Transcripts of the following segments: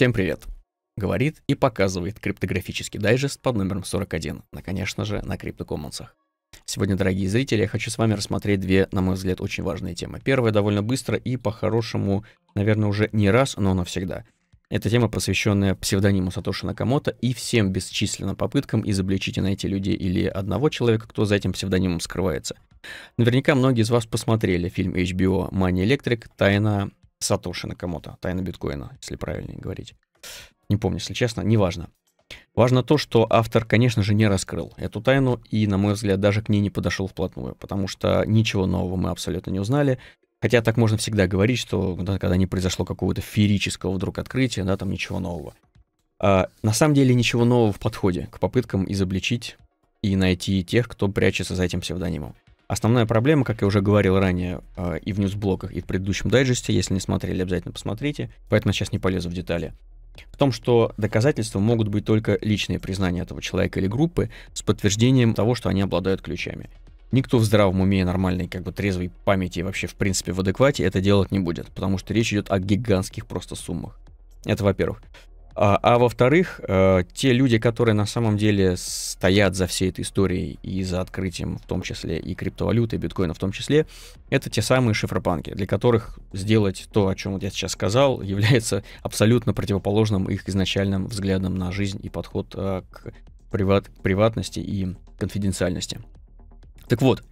Всем привет! Говорит и показывает криптографический дайджест под номером 41, на, ну, конечно же, на криптокоммонсах. Сегодня, дорогие зрители, я хочу с вами рассмотреть две, на мой взгляд, очень важные темы. Первая довольно быстро и по-хорошему, наверное, уже не раз, но навсегда. Это тема, посвященная псевдониму Сатоши Накамото и всем бесчисленным попыткам изобличить и найти людей или одного человека, кто за этим псевдонимом скрывается. Наверняка многие из вас посмотрели фильм HBO «Мания Электрик. Тайна Сатоши то тайна биткоина, если правильно говорить. Не помню, если честно, неважно. Важно то, что автор, конечно же, не раскрыл эту тайну и, на мой взгляд, даже к ней не подошел вплотную, потому что ничего нового мы абсолютно не узнали. Хотя так можно всегда говорить, что да, когда не произошло какого-то феерического вдруг открытия, да, там ничего нового. А, на самом деле ничего нового в подходе к попыткам изобличить и найти тех, кто прячется за этим псевдонимом. Основная проблема, как я уже говорил ранее а, и в ньюсблоках, и в предыдущем дайджесте, если не смотрели, обязательно посмотрите, поэтому сейчас не полезу в детали, в том, что доказательства могут быть только личные признания этого человека или группы с подтверждением того, что они обладают ключами. Никто в здравом уме и нормальной, как бы трезвой памяти и вообще в принципе в адеквате это делать не будет, потому что речь идет о гигантских просто суммах. Это во-первых. А, а во-вторых, э, те люди, которые на самом деле стоят за всей этой историей и за открытием, в том числе и криптовалюты, и биткоина в том числе, это те самые шифропанки, для которых сделать то, о чем я сейчас сказал, является абсолютно противоположным их изначальным взглядам на жизнь и подход э, к приват- приватности и конфиденциальности. Так вот,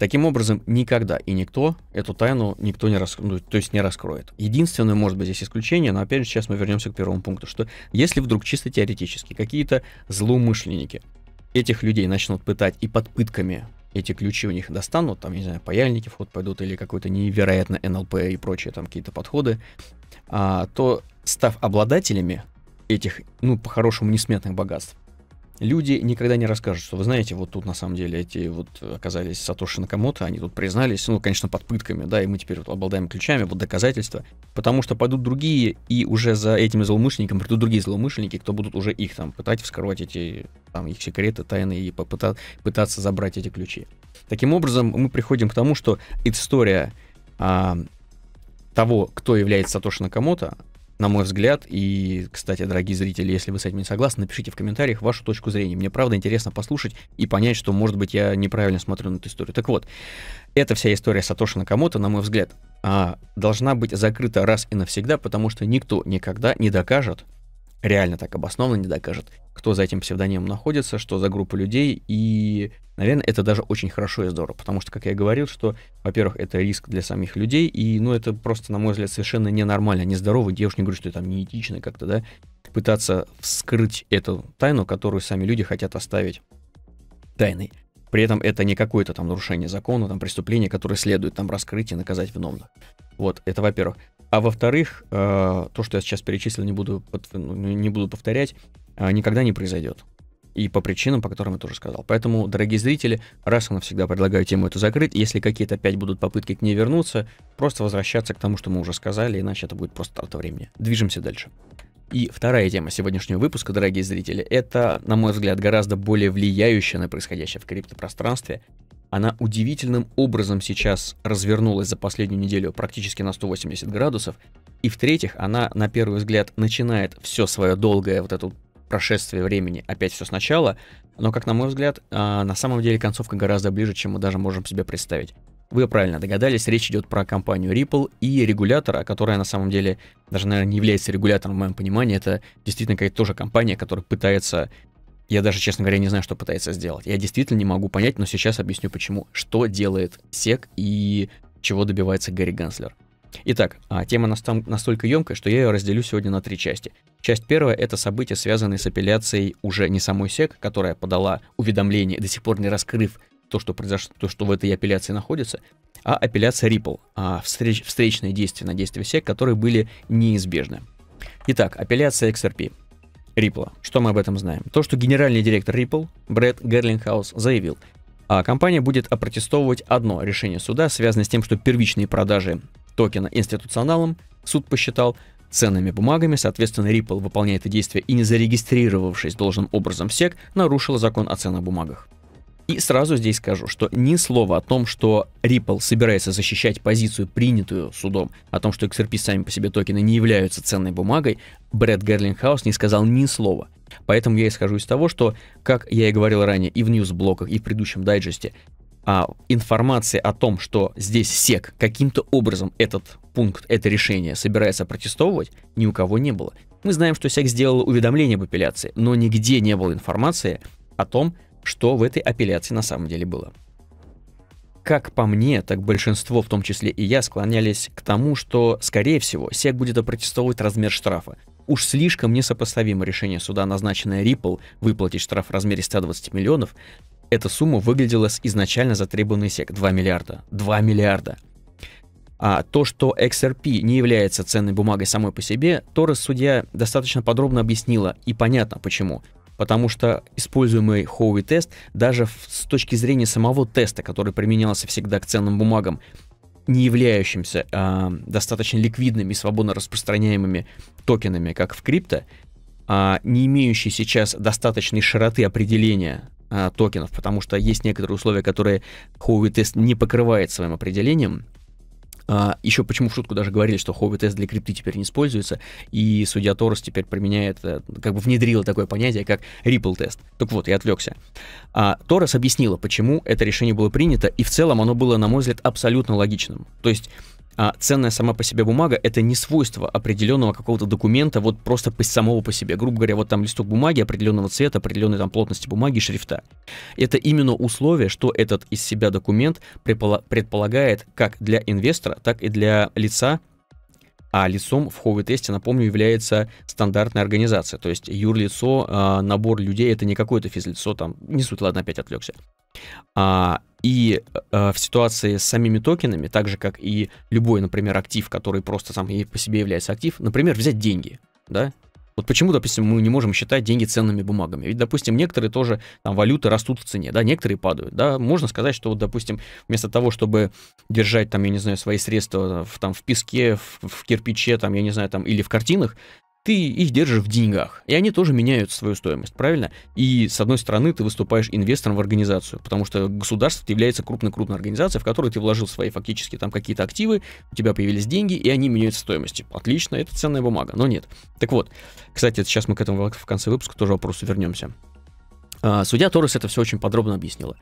Таким образом, никогда и никто эту тайну никто не раскроет, ну, то есть не раскроет. Единственное, может быть, здесь исключение, но опять же сейчас мы вернемся к первому пункту, что если вдруг чисто теоретически какие-то злоумышленники этих людей начнут пытать и под пытками эти ключи у них достанут, там, не знаю, паяльники в ход пойдут или какой-то невероятно НЛП и прочие там какие-то подходы, а, то став обладателями этих, ну, по-хорошему, несметных богатств, люди никогда не расскажут, что, вы знаете, вот тут на самом деле эти вот оказались Сатоши Накамото, они тут признались, ну, конечно, под пытками, да, и мы теперь вот обладаем ключами, вот доказательства, потому что пойдут другие, и уже за этими злоумышленниками придут другие злоумышленники, кто будут уже их там пытать вскрывать эти, там, их секреты, тайны и попыта- пытаться забрать эти ключи. Таким образом, мы приходим к тому, что история а, того, кто является Сатоши Накамото, на мой взгляд. И, кстати, дорогие зрители, если вы с этим не согласны, напишите в комментариях вашу точку зрения. Мне правда интересно послушать и понять, что, может быть, я неправильно смотрю на эту историю. Так вот, эта вся история Сатоши Накамото, на мой взгляд, а, должна быть закрыта раз и навсегда, потому что никто никогда не докажет, реально так обоснованно не докажет, кто за этим псевдонимом находится, что за группа людей, и, наверное, это даже очень хорошо и здорово, потому что, как я говорил, что, во-первых, это риск для самих людей, и, ну, это просто, на мой взгляд, совершенно ненормально, нездорово, я уж не говорю, что это там неэтично как-то, да, пытаться вскрыть эту тайну, которую сами люди хотят оставить тайной. При этом это не какое-то там нарушение закона, там преступление, которое следует там раскрыть и наказать виновных. Вот, это во-первых. А во-вторых, э, то, что я сейчас перечислил, не буду, ну, не буду повторять, э, никогда не произойдет. И по причинам, по которым я тоже сказал. Поэтому, дорогие зрители, раз и навсегда предлагаю тему эту закрыть. Если какие-то опять будут попытки к ней вернуться, просто возвращаться к тому, что мы уже сказали, иначе это будет просто трата времени. Движемся дальше. И вторая тема сегодняшнего выпуска, дорогие зрители, это, на мой взгляд, гораздо более влияющая на происходящее в криптопространстве она удивительным образом сейчас развернулась за последнюю неделю практически на 180 градусов. И в-третьих, она, на первый взгляд, начинает все свое долгое вот это прошествие времени опять все сначала, но, как на мой взгляд, а, на самом деле концовка гораздо ближе, чем мы даже можем себе представить. Вы правильно догадались, речь идет про компанию Ripple и регулятора, которая на самом деле даже, наверное, не является регулятором в моем понимании. Это действительно какая-то тоже компания, которая пытается я даже, честно говоря, не знаю, что пытается сделать. Я действительно не могу понять, но сейчас объясню почему. Что делает сек и чего добивается Гарри Ганслер. Итак, а, тема настолько емкая, что я ее разделю сегодня на три части. Часть первая – это события, связанные с апелляцией уже не самой СЕК, которая подала уведомление, до сих пор не раскрыв то, что произошло, то, что в этой апелляции находится, а апелляция Ripple, а встреч, встречные действия на действия СЕК, которые были неизбежны. Итак, апелляция XRP. Ripple. Что мы об этом знаем? То, что генеральный директор Ripple Брэд Герлингхаус заявил, а компания будет опротестовывать одно решение суда, связанное с тем, что первичные продажи токена институционалам суд посчитал ценными бумагами, соответственно, Ripple выполняет это действие и не зарегистрировавшись должным образом в SEC, нарушила закон о ценных бумагах. И сразу здесь скажу, что ни слова о том, что Ripple собирается защищать позицию, принятую судом, о том, что XRP сами по себе токены не являются ценной бумагой, Брэд Герлингхаус не сказал ни слова. Поэтому я исхожу из того, что, как я и говорил ранее и в ньюс-блоках, и в предыдущем дайджесте, а, информации о том, что здесь СЕК каким-то образом этот пункт, это решение собирается протестовывать, ни у кого не было. Мы знаем, что СЕК сделал уведомление об апелляции, но нигде не было информации о том, что в этой апелляции на самом деле было. Как по мне, так большинство, в том числе и я, склонялись к тому, что, скорее всего, СЕК будет опротестовывать размер штрафа. Уж слишком несопоставимо решение суда, назначенное Ripple, выплатить штраф в размере 120 миллионов, эта сумма выглядела с изначально затребованной СЕК 2 миллиарда. 2 миллиарда. А то, что XRP не является ценной бумагой самой по себе, Торрес судья достаточно подробно объяснила, и понятно почему – потому что используемый Хоуи тест даже с точки зрения самого теста, который применялся всегда к ценным бумагам, не являющимся э, достаточно ликвидными и свободно распространяемыми токенами, как в крипто, э, не имеющий сейчас достаточной широты определения э, токенов, потому что есть некоторые условия, которые Huawei тест не покрывает своим определением, а, еще почему в шутку даже говорили, что хобби-тест для крипты теперь не используется, и судья Торос теперь применяет, э, как бы внедрила такое понятие, как Ripple-тест. Так вот, я отвлекся. А, Торос объяснила, почему это решение было принято, и в целом оно было, на мой взгляд, абсолютно логичным. То есть а ценная сама по себе бумага — это не свойство определенного какого-то документа вот просто по самого по себе. Грубо говоря, вот там листок бумаги определенного цвета, определенной там плотности бумаги и шрифта. Это именно условие, что этот из себя документ предполагает как для инвестора, так и для лица, а лицом в ХОВ-тесте, напомню, является стандартная организация. То есть юрлицо, а, набор людей, это не какое-то физлицо, там, не суть, ладно, опять отвлекся. А, и э, в ситуации с самими токенами, так же как и любой, например, актив, который просто сам по себе является актив, например, взять деньги, да, вот почему, допустим, мы не можем считать деньги ценными бумагами? Ведь, допустим, некоторые тоже, там, валюты растут в цене, да, некоторые падают, да. Можно сказать, что, вот, допустим, вместо того, чтобы держать, там, я не знаю, свои средства в, там, в песке, в, в кирпиче, там, я не знаю, там, или в картинах, ты их держишь в деньгах, и они тоже меняют свою стоимость, правильно? И с одной стороны ты выступаешь инвестором в организацию, потому что государство является крупной-крупной организацией, в которой ты вложил свои фактически там какие-то активы, у тебя появились деньги, и они меняют стоимость. Отлично, это ценная бумага, но нет. Так вот, кстати, сейчас мы к этому в конце выпуска тоже вопросу вернемся. А, судья Торрес это все очень подробно объяснила.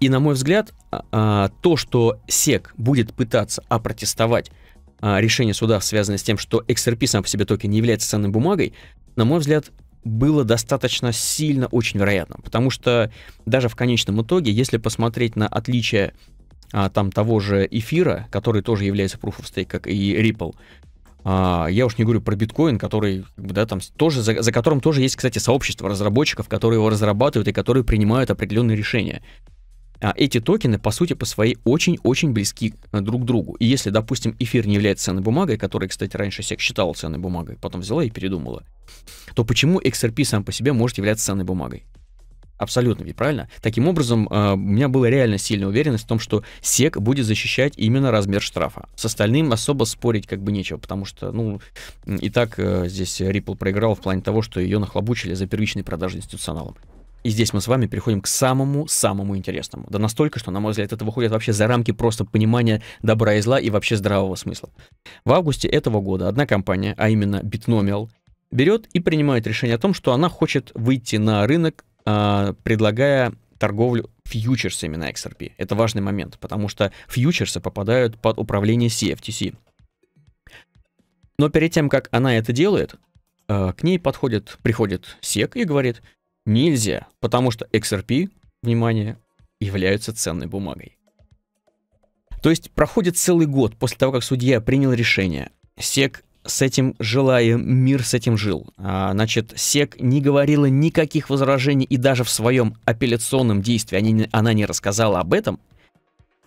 И, на мой взгляд, а, а, то, что СЕК будет пытаться опротестовать а, решение суда, связанное с тем, что XRP сам по себе токен не является ценной бумагой, на мой взгляд, было достаточно сильно очень вероятно. Потому что даже в конечном итоге, если посмотреть на отличие а, там того же эфира, который тоже является proof of stake, как и Ripple, а, я уж не говорю про биткоин, который, да, там тоже, за, за которым тоже есть, кстати, сообщество разработчиков, которые его разрабатывают и которые принимают определенные решения. А, эти токены, по сути, по своей очень-очень близки э, друг к другу. И если, допустим, эфир не является ценной бумагой, которая, кстати, раньше всех считала ценной бумагой, потом взяла и передумала, то почему XRP сам по себе может являться ценной бумагой? Абсолютно ведь, правильно? Таким образом, э, у меня была реально сильная уверенность в том, что SEC будет защищать именно размер штрафа. С остальным особо спорить как бы нечего, потому что, ну, и так э, здесь Ripple проиграл в плане того, что ее нахлобучили за первичные продажи институционалам. И здесь мы с вами переходим к самому-самому интересному. Да настолько, что, на мой взгляд, это выходит вообще за рамки просто понимания добра и зла и вообще здравого смысла. В августе этого года одна компания, а именно Bitnomial, берет и принимает решение о том, что она хочет выйти на рынок, а, предлагая торговлю фьючерсами на XRP. Это важный момент, потому что фьючерсы попадают под управление CFTC. Но перед тем, как она это делает, а, к ней подходит, приходит SEC и говорит, Нельзя, потому что XRP, внимание, являются ценной бумагой. То есть проходит целый год после того, как судья принял решение. СЕК с этим жила мир с этим жил. А, значит, СЕК не говорила никаких возражений и даже в своем апелляционном действии они, она не рассказала об этом.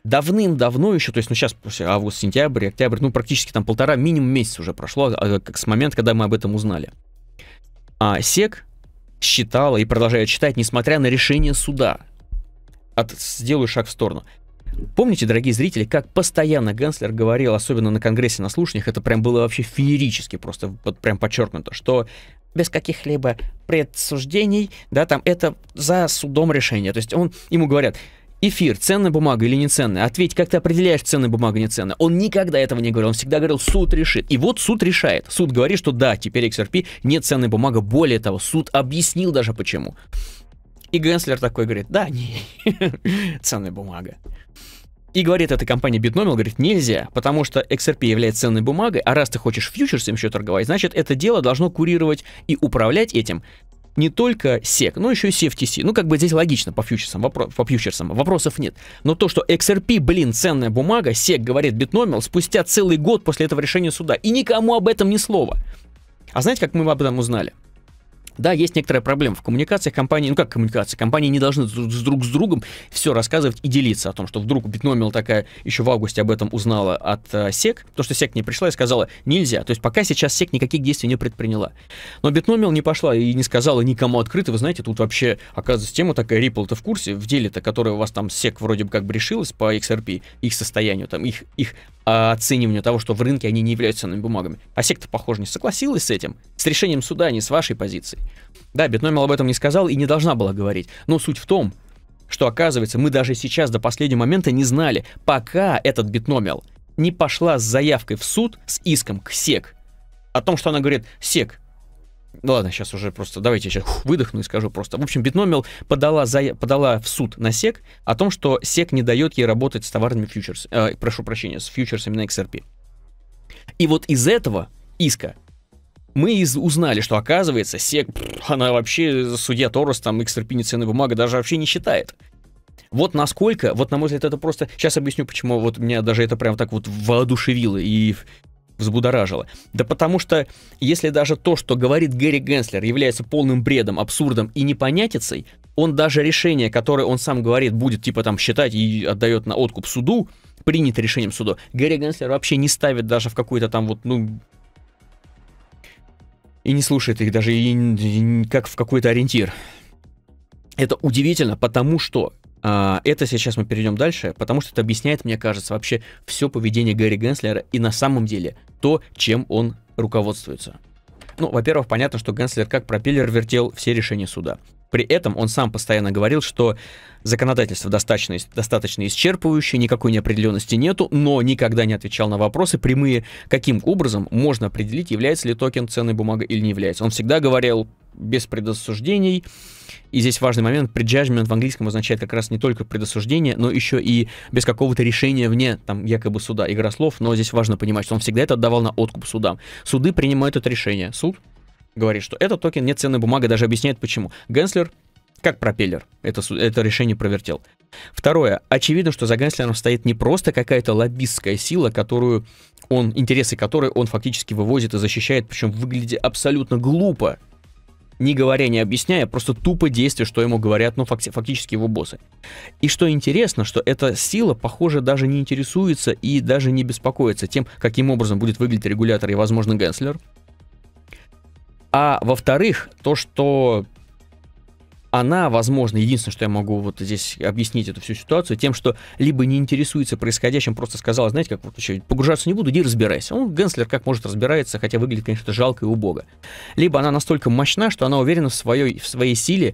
Давным-давно еще, то есть, ну сейчас после август, сентябрь, октябрь, ну практически там полтора, минимум месяц уже прошло, а, а, как с момента, когда мы об этом узнали. А СЕК считала и продолжает читать, несмотря на решение суда. От, сделаю шаг в сторону. Помните, дорогие зрители, как постоянно Генслер говорил, особенно на Конгрессе, на слушаниях, это прям было вообще феерически, просто вот прям подчеркнуто, что без каких-либо предсуждений, да, там это за судом решение. То есть он, ему говорят, эфир ценная бумага или неценная? ценная? Ответь, как ты определяешь ценная бумага, не ценная? Он никогда этого не говорил, он всегда говорил, суд решит. И вот суд решает. Суд говорит, что да, теперь XRP не ценная бумага. Более того, суд объяснил даже почему. И Генслер такой говорит, да, не, ценная бумага. И говорит эта компания Bitnomil, говорит, нельзя, потому что XRP является ценной бумагой, а раз ты хочешь фьючерсом еще торговать, значит, это дело должно курировать и управлять этим не только SEC, но еще и CFTC. Ну, как бы здесь логично по фьючерсам, вопро- по фьючерсам, вопросов нет. Но то, что XRP, блин, ценная бумага, SEC говорит Битномил спустя целый год после этого решения суда, и никому об этом ни слова. А знаете, как мы об этом узнали? Да, есть некоторая проблема в коммуникациях компании, ну как коммуникации, компании не должны друг с другом все рассказывать и делиться о том, что вдруг Битномил такая еще в августе об этом узнала от СЕК, э, то, что СЕК не пришла и сказала нельзя, то есть пока сейчас СЕК никаких действий не предприняла. Но Битномил не пошла и не сказала никому открыто, вы знаете, тут вообще оказывается тема такая, Ripple-то в курсе, в деле-то, которое у вас там СЕК вроде бы как бы решилось по XRP, их состоянию, там их, их а, оцениванию того, что в рынке они не являются ценными бумагами. А секта, похоже, не согласилась с этим, с решением суда, а не с вашей позицией. Да, Бетномел об этом не сказал и не должна была говорить, но суть в том, что, оказывается, мы даже сейчас до последнего момента не знали, пока этот Бетномел не пошла с заявкой в суд с иском к СЕК о том, что она говорит «СЕК». Ну ладно, сейчас уже просто, давайте я сейчас выдохну и скажу просто. В общем, Битномел подала, за, подала в суд на СЕК о том, что СЕК не дает ей работать с товарными фьючерсами, э, прошу прощения, с фьючерсами на XRP. И вот из этого иска мы узнали, что оказывается, СЕК, она вообще, судья Торос, там, экстерпини ценная бумага даже вообще не считает. Вот насколько, вот на мой взгляд, это просто... Сейчас объясню, почему вот меня даже это прям так вот воодушевило и взбудоражило. Да потому что, если даже то, что говорит Гэри Генслер, является полным бредом, абсурдом и непонятицей, он даже решение, которое он сам говорит, будет типа там считать и отдает на откуп суду, принято решением суда, Гэри Генслер вообще не ставит даже в какую-то там вот, ну, и не слушает их даже и, и как в какой-то ориентир. Это удивительно, потому что а, это сейчас мы перейдем дальше, потому что это объясняет, мне кажется, вообще все поведение Гарри Генслера и на самом деле то, чем он руководствуется. Ну, во-первых, понятно, что Генслер как пропеллер вертел все решения суда. При этом он сам постоянно говорил, что законодательство достаточно, достаточно исчерпывающее, никакой неопределенности нету, но никогда не отвечал на вопросы прямые, каким образом можно определить, является ли токен ценной бумагой или не является. Он всегда говорил без предосуждений. И здесь важный момент, prejudgment в английском означает как раз не только предосуждение, но еще и без какого-то решения вне там якобы суда, игра слов, но здесь важно понимать, что он всегда это отдавал на откуп судам. Суды принимают это решение, суд говорит, что этот токен не ценная бумага, даже объясняет почему. Генслер как пропеллер. Это, это решение провертел. Второе. Очевидно, что за Генслером стоит не просто какая-то лоббистская сила, которую он, интересы которой он фактически вывозит и защищает, причем выглядит абсолютно глупо, не говоря, не объясняя, просто тупо действия, что ему говорят, ну, факти фактически его боссы. И что интересно, что эта сила, похоже, даже не интересуется и даже не беспокоится тем, каким образом будет выглядеть регулятор и, возможно, Генслер. А во-вторых, то, что она, возможно, единственное, что я могу вот здесь объяснить эту всю ситуацию, тем, что либо не интересуется происходящим, просто сказала, знаете, как вот еще погружаться не буду, иди разбирайся. Он, ну, Генслер, как может, разбирается, хотя выглядит, конечно, жалко и убого. Либо она настолько мощна, что она уверена в своей, в своей силе,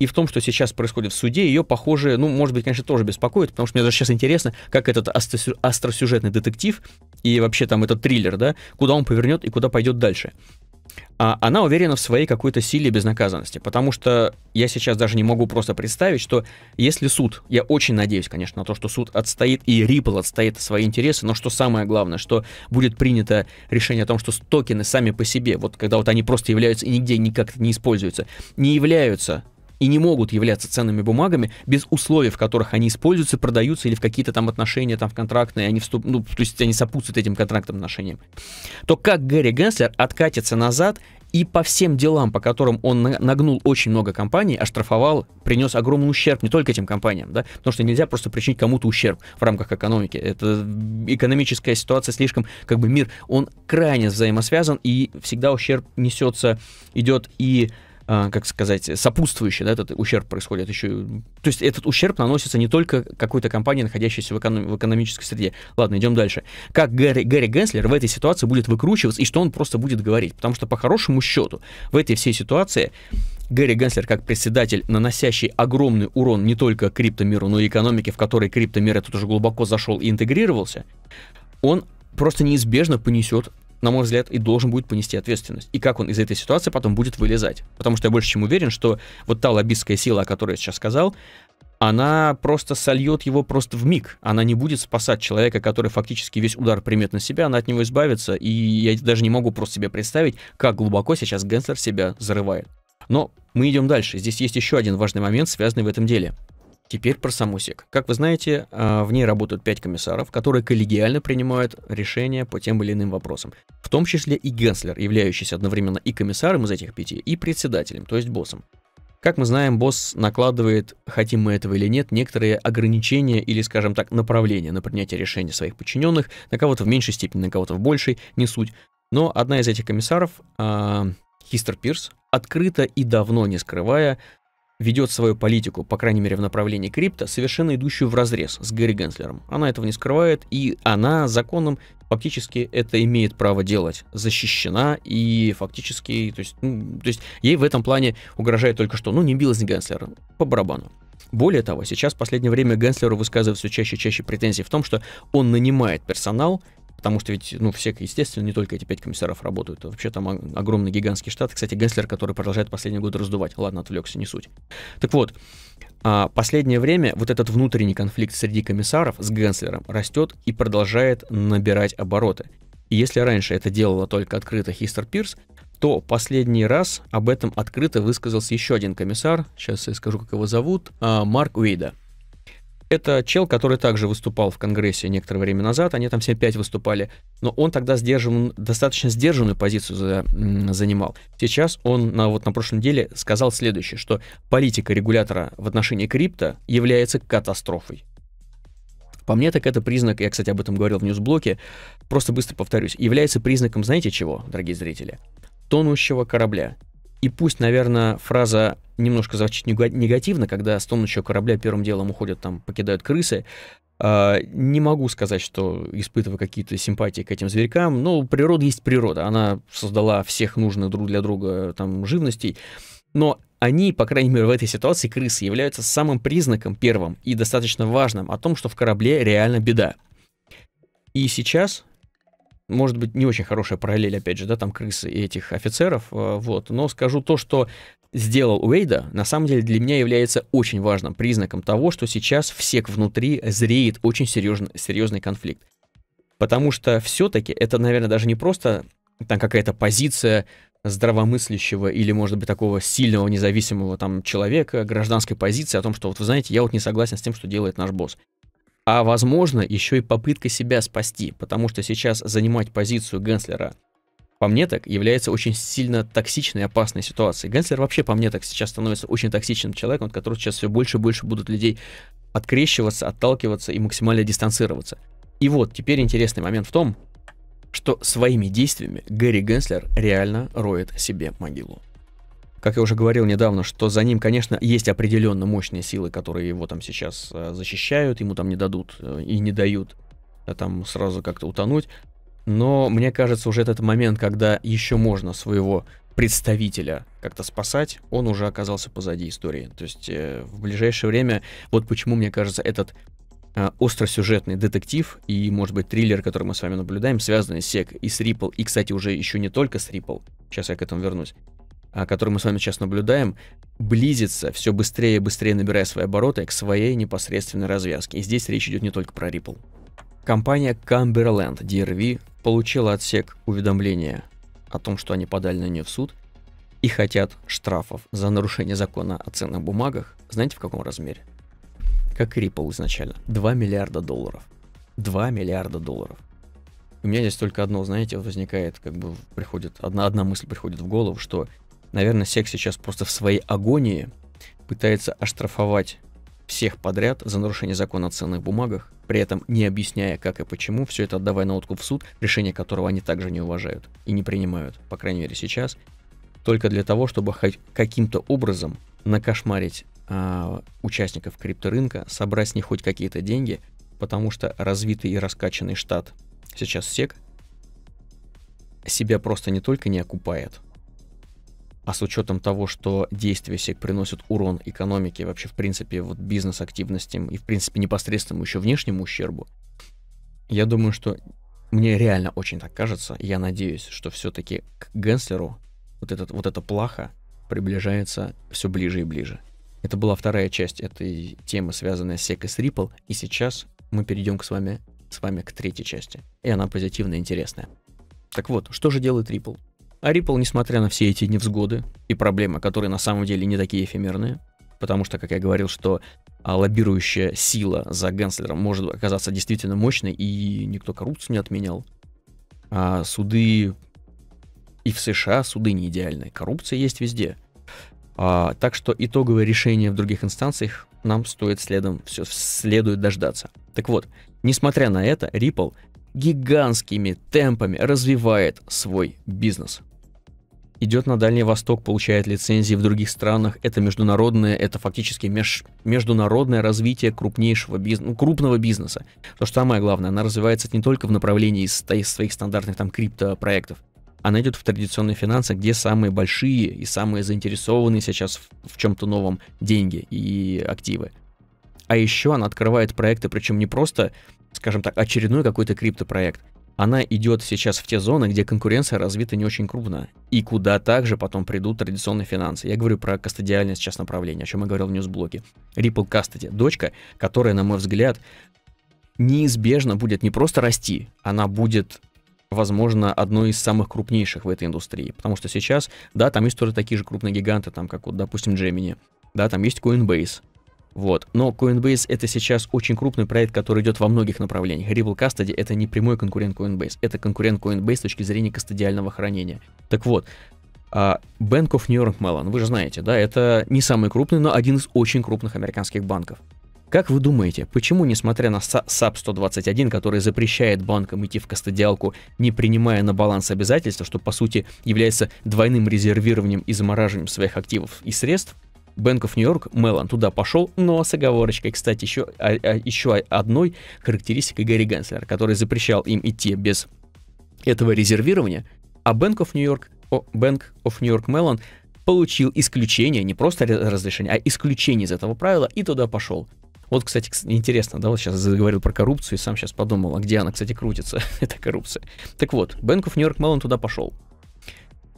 и в том, что сейчас происходит в суде, ее, похоже, ну, может быть, конечно, тоже беспокоит, потому что мне даже сейчас интересно, как этот астросюжетный детектив и вообще там этот триллер, да, куда он повернет и куда пойдет дальше а, она уверена в своей какой-то силе безнаказанности. Потому что я сейчас даже не могу просто представить, что если суд, я очень надеюсь, конечно, на то, что суд отстоит и Ripple отстоит свои интересы, но что самое главное, что будет принято решение о том, что токены сами по себе, вот когда вот они просто являются и нигде никак не используются, не являются и не могут являться ценными бумагами без условий, в которых они используются, продаются или в какие-то там отношения там в контрактные, они вступ... ну, то есть они сопутствуют этим контрактным отношениям, то как Гэри Генслер откатится назад и по всем делам, по которым он нагнул очень много компаний, оштрафовал, принес огромный ущерб не только этим компаниям, да, потому что нельзя просто причинить кому-то ущерб в рамках экономики. Это экономическая ситуация слишком, как бы мир, он крайне взаимосвязан, и всегда ущерб несется, идет и а, как сказать, сопутствующий, да, этот ущерб происходит еще. То есть этот ущерб наносится не только какой-то компании, находящейся в, эконом, в экономической среде. Ладно, идем дальше. Как Гарри, Гарри Генслер в этой ситуации будет выкручиваться и что он просто будет говорить? Потому что по хорошему счету в этой всей ситуации Гарри Генслер как председатель, наносящий огромный урон не только криптомиру, но и экономике, в которой криптомир этот уже глубоко зашел и интегрировался, он просто неизбежно понесет на мой взгляд, и должен будет понести ответственность. И как он из этой ситуации потом будет вылезать. Потому что я больше чем уверен, что вот та лоббистская сила, о которой я сейчас сказал, она просто сольет его просто в миг. Она не будет спасать человека, который фактически весь удар примет на себя, она от него избавится. И я даже не могу просто себе представить, как глубоко сейчас Генслер себя зарывает. Но мы идем дальше. Здесь есть еще один важный момент, связанный в этом деле. Теперь про саму СЕК. Как вы знаете, э, в ней работают 5 комиссаров, которые коллегиально принимают решения по тем или иным вопросам. В том числе и Генслер, являющийся одновременно и комиссаром из этих пяти, и председателем, то есть боссом. Как мы знаем, босс накладывает, хотим мы этого или нет, некоторые ограничения или, скажем так, направления на принятие решений своих подчиненных, на кого-то в меньшей степени, на кого-то в большей, не суть. Но одна из этих комиссаров, э, Хистер Пирс, открыто и давно не скрывая, ведет свою политику, по крайней мере в направлении крипто, совершенно идущую в разрез с Гэри Генслером. Она этого не скрывает, и она законом фактически это имеет право делать, защищена и фактически, то есть, ну, то есть ей в этом плане угрожает только что, ну не билась Генслера, по барабану. Более того, сейчас в последнее время Генслеру высказывают все чаще и чаще претензии в том, что он нанимает персонал, Потому что ведь, ну, все, естественно, не только эти пять комиссаров работают. вообще там огромный гигантский штат. Кстати, Гесслер, который продолжает последние годы раздувать. Ладно, отвлекся, не суть. Так вот, а, последнее время вот этот внутренний конфликт среди комиссаров с Генслером растет и продолжает набирать обороты. И если раньше это делала только открыто Хистер Пирс, то последний раз об этом открыто высказался еще один комиссар, сейчас я скажу, как его зовут, а, Марк Уэйда. Это чел, который также выступал в Конгрессе некоторое время назад, они там все пять выступали, но он тогда сдержан, достаточно сдержанную позицию за, занимал. Сейчас он на, вот на прошлой неделе сказал следующее, что политика регулятора в отношении крипто является катастрофой. По мне, так это признак, я, кстати, об этом говорил в ньюсблоке, просто быстро повторюсь, является признаком, знаете чего, дорогие зрители? Тонущего корабля. И пусть, наверное, фраза немножко звучит негативно, когда с тонущего корабля первым делом уходят, там, покидают крысы. А, не могу сказать, что испытываю какие-то симпатии к этим зверькам, но ну, природа есть природа. Она создала всех нужных друг для друга там живностей. Но они, по крайней мере, в этой ситуации, крысы, являются самым признаком первым и достаточно важным о том, что в корабле реально беда. И сейчас может быть, не очень хорошая параллель, опять же, да, там крысы и этих офицеров, э, вот, но скажу то, что сделал Уэйда, на самом деле для меня является очень важным признаком того, что сейчас всех внутри зреет очень серьезный, серьезный конфликт. Потому что все-таки это, наверное, даже не просто там какая-то позиция здравомыслящего или, может быть, такого сильного, независимого там человека, гражданской позиции о том, что вот, вы знаете, я вот не согласен с тем, что делает наш босс а возможно еще и попытка себя спасти, потому что сейчас занимать позицию Генслера по мне так является очень сильно токсичной и опасной ситуацией. Генслер вообще по мне так сейчас становится очень токсичным человеком, от которого сейчас все больше и больше будут людей открещиваться, отталкиваться и максимально дистанцироваться. И вот теперь интересный момент в том, что своими действиями Гэри Генслер реально роет себе могилу как я уже говорил недавно, что за ним, конечно, есть определенно мощные силы, которые его там сейчас э, защищают, ему там не дадут э, и не дают э, там сразу как-то утонуть. Но мне кажется, уже этот момент, когда еще можно своего представителя как-то спасать, он уже оказался позади истории. То есть э, в ближайшее время, вот почему, мне кажется, этот э, остросюжетный детектив и, может быть, триллер, который мы с вами наблюдаем, связанный с SEC и с Ripple, и, кстати, уже еще не только с Ripple, сейчас я к этому вернусь, а, который мы с вами сейчас наблюдаем, близится все быстрее и быстрее, набирая свои обороты, к своей непосредственной развязке. И здесь речь идет не только про Ripple. Компания Cumberland DRV получила отсек уведомления о том, что они подали на нее в суд и хотят штрафов за нарушение закона о ценных бумагах, знаете в каком размере? Как Ripple изначально. 2 миллиарда долларов. 2 миллиарда долларов. у меня здесь только одно, знаете, возникает, как бы приходит, одна, одна мысль приходит в голову, что Наверное, Сек сейчас просто в своей агонии пытается оштрафовать всех подряд за нарушение закона о ценных бумагах, при этом не объясняя, как и почему, все это отдавая на откуп в суд, решение которого они также не уважают и не принимают, по крайней мере сейчас, только для того, чтобы хоть каким-то образом накошмарить а, участников крипторынка, собрать с них хоть какие-то деньги, потому что развитый и раскачанный штат сейчас СЕК себя просто не только не окупает, а с учетом того, что действия сек приносят урон экономике, вообще, в принципе, вот бизнес-активностям и, в принципе, непосредственному еще внешнему ущербу, я думаю, что мне реально очень так кажется, я надеюсь, что все-таки к Генслеру вот, этот, вот эта плаха приближается все ближе и ближе. Это была вторая часть этой темы, связанная с Sek и с Ripple, и сейчас мы перейдем к с вами, с вами к третьей части, и она позитивная и интересная. Так вот, что же делает Ripple? А Ripple, несмотря на все эти невзгоды и проблемы, которые на самом деле не такие эфемерные, потому что, как я говорил, что а, лоббирующая сила за Генслером может оказаться действительно мощной, и никто коррупцию не отменял. А суды и в США суды не идеальны. Коррупция есть везде. А, так что итоговое решение в других инстанциях нам стоит следом, все следует дождаться. Так вот, несмотря на это, Ripple гигантскими темпами развивает свой бизнес – идет на Дальний Восток, получает лицензии в других странах. Это международное, это фактически меж, международное развитие крупнейшего бизнеса, ну, крупного бизнеса. То, что самое главное, она развивается не только в направлении из, из своих стандартных там криптопроектов, она идет в традиционные финансы, где самые большие и самые заинтересованные сейчас в, в чем-то новом деньги и активы. А еще она открывает проекты, причем не просто, скажем так, очередной какой-то криптопроект – она идет сейчас в те зоны, где конкуренция развита не очень крупно, и куда также потом придут традиционные финансы. Я говорю про кастодиальность сейчас направления, о чем я говорил в ньюсблоке. Ripple Custody, дочка, которая, на мой взгляд, неизбежно будет не просто расти, она будет возможно, одной из самых крупнейших в этой индустрии. Потому что сейчас, да, там есть тоже такие же крупные гиганты, там, как вот, допустим, Gemini, да, там есть Coinbase, вот. Но Coinbase это сейчас очень крупный проект, который идет во многих направлениях. Ripple Custody это не прямой конкурент Coinbase, это конкурент Coinbase с точки зрения кастодиального хранения. Так вот, а, Bank of New York Mellon, вы же знаете, да, это не самый крупный, но один из очень крупных американских банков. Как вы думаете, почему, несмотря на SAP 121, который запрещает банкам идти в кастодиалку, не принимая на баланс обязательства, что по сути является двойным резервированием и замораживанием своих активов и средств, Bank of New York, Меллан туда пошел, но с оговорочкой, кстати, еще, а, а, еще одной характеристикой Гарри Генслера, который запрещал им идти без этого резервирования, а Банк оф Нью-Йорк Банк оф Нью-Йорк York получил исключение, не просто разрешение, а исключение из этого правила и туда пошел. Вот, кстати, интересно, да, вот сейчас заговорил про коррупцию и сам сейчас подумал, а где она, кстати, крутится, эта коррупция. Так вот, Банк оф Нью-Йорк Mellon туда пошел.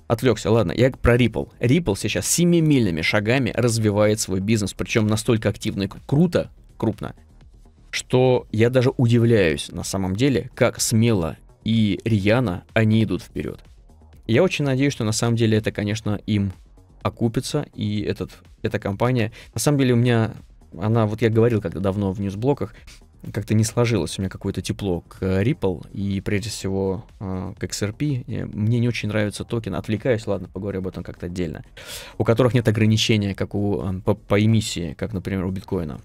Отвлекся, ладно, я про Ripple. Ripple сейчас семимильными шагами развивает свой бизнес, причем настолько активно и круто, крупно, что я даже удивляюсь на самом деле, как смело и рьяно они идут вперед. Я очень надеюсь, что на самом деле это, конечно, им окупится, и этот, эта компания... На самом деле у меня, она, вот я говорил как-то давно в ньюсблоках, как-то не сложилось у меня какое-то тепло к э, Ripple и прежде всего э, к XRP. Мне не очень нравятся токены. Отвлекаюсь, ладно, поговорю об этом как-то отдельно. У которых нет ограничения, как у э, по, по эмиссии, как, например, у биткоина.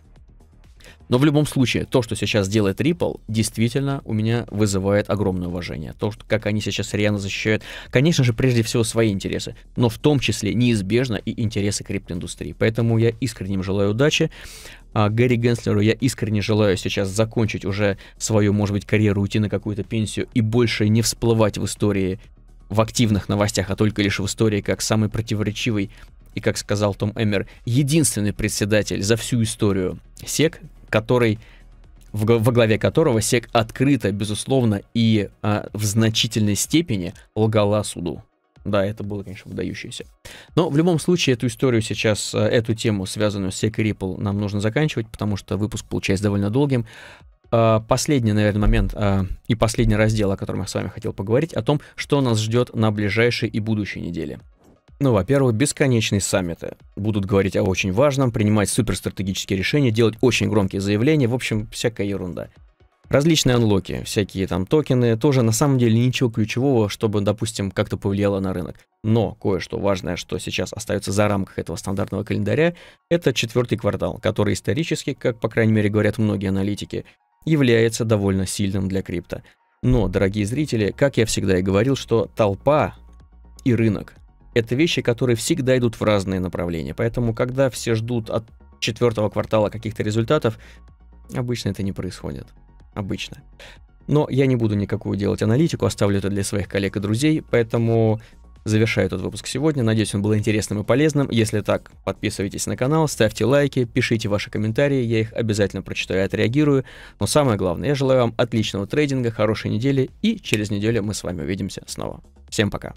Но в любом случае, то, что сейчас делает Ripple, действительно у меня вызывает огромное уважение. То, что, как они сейчас реально защищают, конечно же, прежде всего свои интересы, но в том числе неизбежно и интересы криптоиндустрии. Поэтому я искренне им желаю удачи. А Гэри Генслеру я искренне желаю сейчас закончить уже свою, может быть, карьеру, уйти на какую-то пенсию и больше не всплывать в истории в активных новостях, а только лишь в истории как самый противоречивый и, как сказал Том Эммер, единственный председатель за всю историю СЕК, который в, во главе которого Сек открыто, безусловно, и а, в значительной степени лгала суду. Да, это было, конечно, выдающееся. Но в любом случае эту историю сейчас, э, эту тему, связанную с Сек и Ripple, нам нужно заканчивать, потому что выпуск получается довольно долгим. А, последний, наверное, момент а, и последний раздел, о котором я с вами хотел поговорить, о том, что нас ждет на ближайшей и будущей неделе. Ну, во-первых, бесконечные саммиты. Будут говорить о очень важном, принимать суперстратегические решения, делать очень громкие заявления, в общем, всякая ерунда. Различные анлоки, всякие там токены, тоже на самом деле ничего ключевого, чтобы, допустим, как-то повлияло на рынок. Но кое-что важное, что сейчас остается за рамках этого стандартного календаря, это четвертый квартал, который исторически, как по крайней мере говорят многие аналитики, является довольно сильным для крипто. Но, дорогие зрители, как я всегда и говорил, что толпа и рынок это вещи, которые всегда идут в разные направления. Поэтому, когда все ждут от четвертого квартала каких-то результатов, обычно это не происходит. Обычно. Но я не буду никакую делать аналитику, оставлю это для своих коллег и друзей, поэтому завершаю этот выпуск сегодня. Надеюсь, он был интересным и полезным. Если так, подписывайтесь на канал, ставьте лайки, пишите ваши комментарии, я их обязательно прочитаю и отреагирую. Но самое главное, я желаю вам отличного трейдинга, хорошей недели, и через неделю мы с вами увидимся снова. Всем пока!